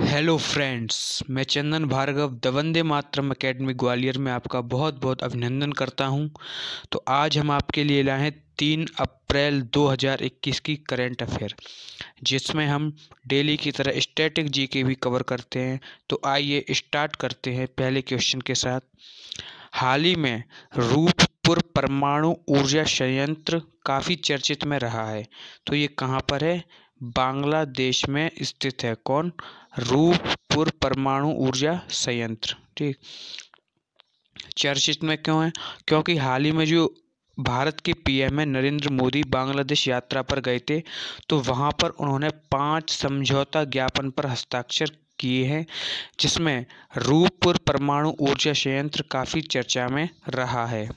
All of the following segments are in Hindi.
हेलो फ्रेंड्स मैं चंदन भार्गव द वंदे मातरम अकेडमी ग्वालियर में आपका बहुत बहुत अभिनंदन करता हूं तो आज हम आपके लिए लाए हैं तीन अप्रैल 2021 की करेंट अफेयर जिसमें हम डेली की तरह स्टैटिक जी के भी कवर करते हैं तो आइए स्टार्ट करते हैं पहले क्वेश्चन के साथ हाल ही में रूपपुर परमाणु ऊर्जा संयंत्र काफ़ी चर्चित में रहा है तो ये कहाँ पर है बांग्लादेश में स्थित है कौन रूपपुर परमाणु ऊर्जा संयंत्र ठीक चर्चित में क्यों है क्योंकि हाल ही में जो भारत के पीएम है नरेंद्र मोदी बांग्लादेश यात्रा पर गए थे तो वहां पर उन्होंने पांच समझौता ज्ञापन पर हस्ताक्षर किए हैं जिसमें रूपपुर परमाणु ऊर्जा संयंत्र काफ़ी चर्चा में रहा है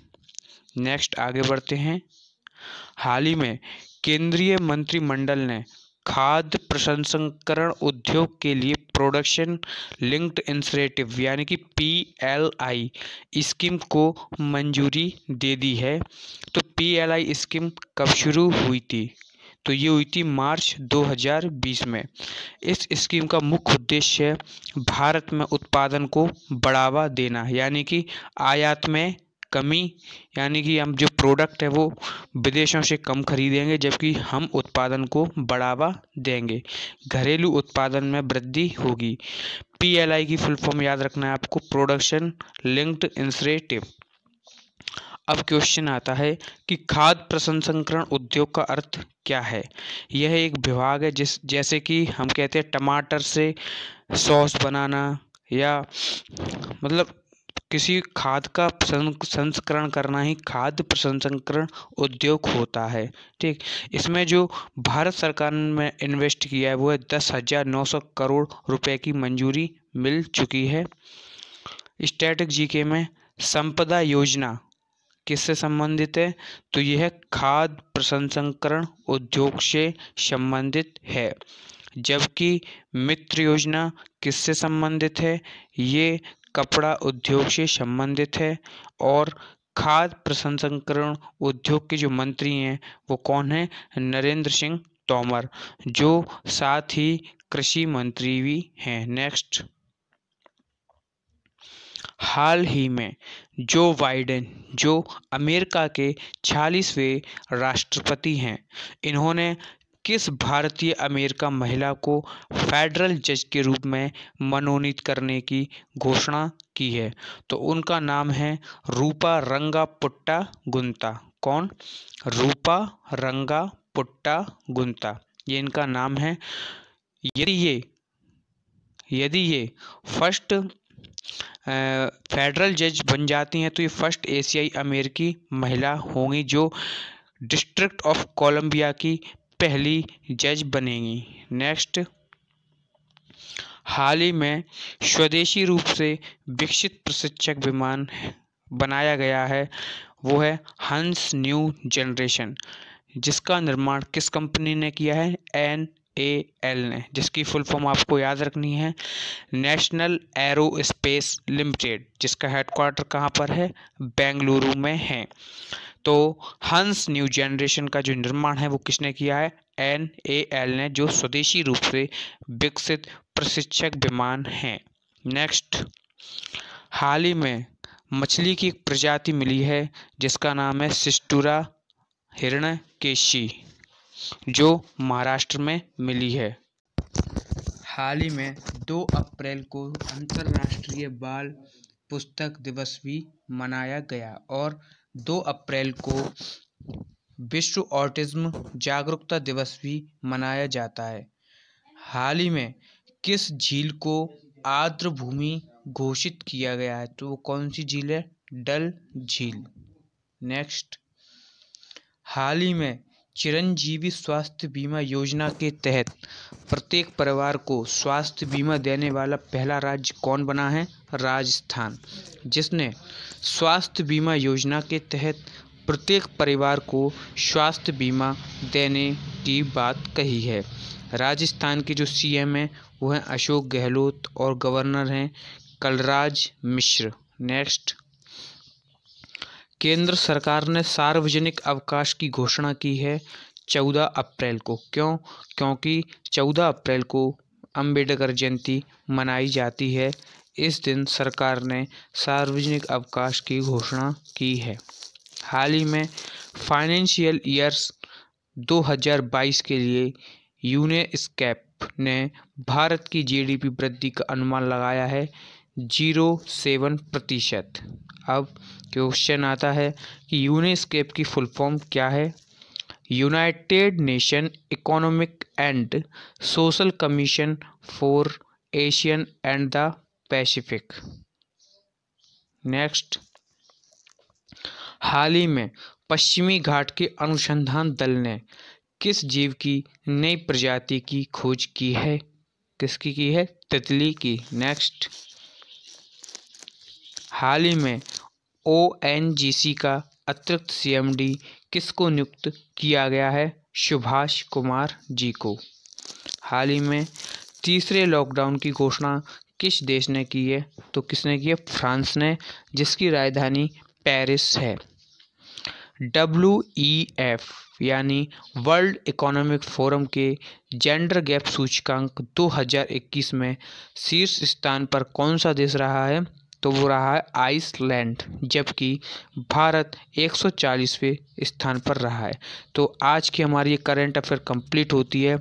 नेक्स्ट आगे बढ़ते हैं हाल ही में केंद्रीय मंत्रिमंडल ने खाद्य प्रसंस्करण उद्योग के लिए प्रोडक्शन लिंक्ड इंसरेटिव यानी कि पीएलआई स्कीम को मंजूरी दे दी है तो पीएलआई स्कीम कब शुरू हुई थी तो ये हुई थी मार्च 2020 में इस स्कीम का मुख्य उद्देश्य भारत में उत्पादन को बढ़ावा देना यानी कि आयात में कमी यानी कि हम जो प्रोडक्ट है वो विदेशों से कम खरीदेंगे जबकि हम उत्पादन को बढ़ावा देंगे घरेलू उत्पादन में वृद्धि होगी पीएलआई की फुल फॉर्म याद रखना है आपको प्रोडक्शन लिंक्ड इंसरेटिव अब क्वेश्चन आता है कि खाद्य प्रसंस्करण उद्योग का अर्थ क्या है यह एक विभाग है जिस जैसे कि हम कहते हैं टमाटर से सॉस बनाना या मतलब किसी खाद का संस्करण करना ही खाद्य प्रसंस्करण उद्योग होता है ठीक इसमें जो भारत सरकार ने इन्वेस्ट किया है वो है दस हज़ार नौ सौ करोड़ रुपए की मंजूरी मिल चुकी है स्टैटिक जीके में संपदा योजना किससे संबंधित है तो यह खाद्य प्रसंस्करण उद्योग से संबंधित है जबकि मित्र योजना किससे संबंधित है ये कपड़ा उद्योग से संबंधित है और खाद्य प्रसंस्करण उद्योग के जो मंत्री हैं वो कौन हैं नरेंद्र सिंह तोमर जो साथ ही कृषि मंत्री भी हैं नेक्स्ट हाल ही में जो बाइडेन जो अमेरिका के छियालीसवें राष्ट्रपति हैं इन्होंने किस भारतीय अमेरिका महिला को फेडरल जज के रूप में मनोनीत करने की घोषणा की है तो उनका नाम है रूपा रंगा पुट्टा गुंता कौन रूपा रंगा पुट्टा गुंता ये इनका नाम है यदि ये यदि ये फर्स्ट फेडरल जज बन जाती हैं तो ये फर्स्ट एशियाई अमेरिकी महिला होंगी जो डिस्ट्रिक्ट ऑफ कोलंबिया की पहली जज बनेंगी नेक्स्ट हाल ही में स्वदेशी रूप से विकसित प्रशिक्षक विमान बनाया गया है वो है हंस न्यू जनरेशन जिसका निर्माण किस कंपनी ने किया है एन ए एल ने जिसकी फुल फॉर्म आपको याद रखनी है नेशनल एरो स्पेस लिमिटेड जिसका हेडक्वार्टर कहाँ पर है बेंगलुरु में है तो हंस न्यू जनरेशन का जो निर्माण है वो किसने किया है एन ए एल ने जो स्वदेशी रूप से विकसित प्रशिक्षक विमान है नेक्स्ट हाल ही में मछली की एक प्रजाति मिली है जिसका नाम है सिस्टुरा हिरण केशी जो महाराष्ट्र में मिली है हाल ही में 2 अप्रैल को अंतर्राष्ट्रीय बाल पुस्तक दिवस भी मनाया गया और दो अप्रैल को विश्व ऑटिज्म जागरूकता दिवस भी मनाया जाता है हाल ही में किस झील को आर्द्र भूमि घोषित किया गया है तो वो कौन सी झील है डल झील नेक्स्ट हाल ही में चिरंजीवी स्वास्थ्य बीमा योजना के तहत प्रत्येक परिवार को स्वास्थ्य बीमा देने वाला पहला राज्य कौन बना है राजस्थान जिसने स्वास्थ्य बीमा योजना के तहत प्रत्येक परिवार को स्वास्थ्य बीमा देने की बात कही है राजस्थान के जो सीएम हैं वो हैं अशोक गहलोत और गवर्नर हैं कलराज मिश्र नेक्स्ट केंद्र सरकार ने सार्वजनिक अवकाश की घोषणा की है चौदह अप्रैल को क्यों क्योंकि चौदह अप्रैल को अंबेडकर जयंती मनाई जाती है इस दिन सरकार ने सार्वजनिक अवकाश की घोषणा की है हाल ही में फाइनेंशियल ईयर्स 2022 के लिए यूनेस्कैप ने भारत की जीडीपी वृद्धि का अनुमान लगाया है जीरो सेवन प्रतिशत अब क्वेश्चन आता है कि यूनिस्केप की फुल फॉर्म क्या है united nation economic and social commission for Asian and the Pacific next हाल ही में पश्चिमी घाट के अनुसंधान दल ने किस जीव की नई प्रजाति की खोज की है किसकी की है तितली की नेक्स्ट हाल ही में सी का अतिरिक्त सीएमडी किसको नियुक्त किया गया है सुभाष कुमार जी को हाल ही में तीसरे लॉकडाउन की घोषणा किस देश ने की है तो किसने की है फ्रांस ने जिसकी राजधानी पेरिस है डब्ल्यू ई एफ यानी वर्ल्ड इकोनॉमिक फोरम के जेंडर गैप सूचकांक 2021 में शीर्ष स्थान पर कौन सा देश रहा है तो वो रहा है आइसलैंड जबकि भारत 140वें स्थान पर रहा है तो आज की हमारी ये करेंट अफेयर कंप्लीट होती है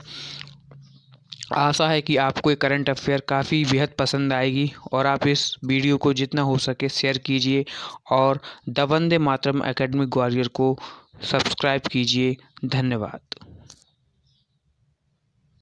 आशा है कि आपको ये करंट अफेयर काफ़ी बेहद पसंद आएगी और आप इस वीडियो को जितना हो सके शेयर कीजिए और द वंदे मातरम अकेडमी ग्वालियर को सब्सक्राइब कीजिए धन्यवाद